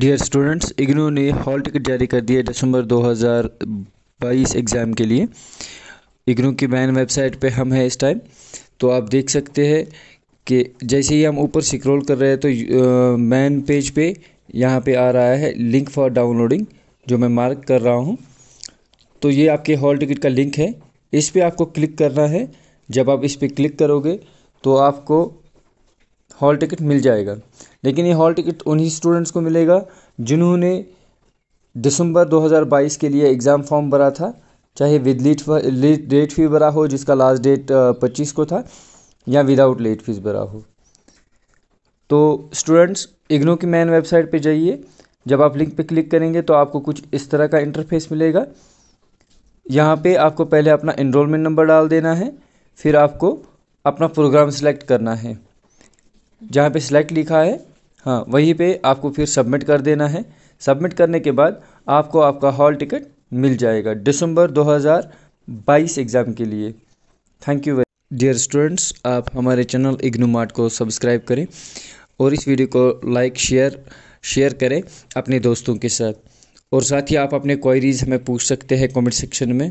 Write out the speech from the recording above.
dear students IGNOU ने hall ticket जारी कर दी है दिसंबर 2022 एग्ज़ाम के लिए इग्नू की मैन वेबसाइट पे हम हैं इस टाइम तो आप देख सकते हैं कि जैसे ही हम ऊपर स्क्रॉल कर रहे हैं तो मैन पेज पे यहाँ पे आ रहा है लिंक फॉर डाउनलोडिंग जो मैं मार्क कर रहा हूँ तो ये आपके हॉल टिकट का लिंक है इस पर आपको क्लिक करना है जब आप इस पर क्लिक करोगे तो आपको हॉल टिकट मिल जाएगा लेकिन ये हॉल टिकट उन्हीं स्टूडेंट्स को मिलेगा जिन्होंने दिसंबर 2022 के लिए एग्ज़ाम फॉर्म भरा था चाहे विद लेट लेट फी भरा हो जिसका लास्ट डेट पच्चीस को था या विदाउट लेट फीस भरा हो तो स्टूडेंट्स इग्नो की मेन वेबसाइट पे जाइए जब आप लिंक पे क्लिक करेंगे तो आपको कुछ इस तरह का इंटरफेस मिलेगा यहाँ पे आपको पहले अपना इनरोलमेंट नंबर डाल देना है फिर आपको अपना प्रोग्राम सिलेक्ट करना है जहाँ पे सिलेक्ट लिखा है हाँ वहीं पे आपको फिर सबमिट कर देना है सबमिट करने के बाद आपको आपका हॉल टिकट मिल जाएगा दिसंबर 2022 एग्ज़ाम के लिए thank you very dear students आप हमारे चैनल मार्ट को सब्सक्राइब करें और इस वीडियो को लाइक शेयर शेयर करें अपने दोस्तों के साथ और साथ ही आप अपने क्वायरीज़ हमें पूछ सकते हैं कमेंट सेक्शन में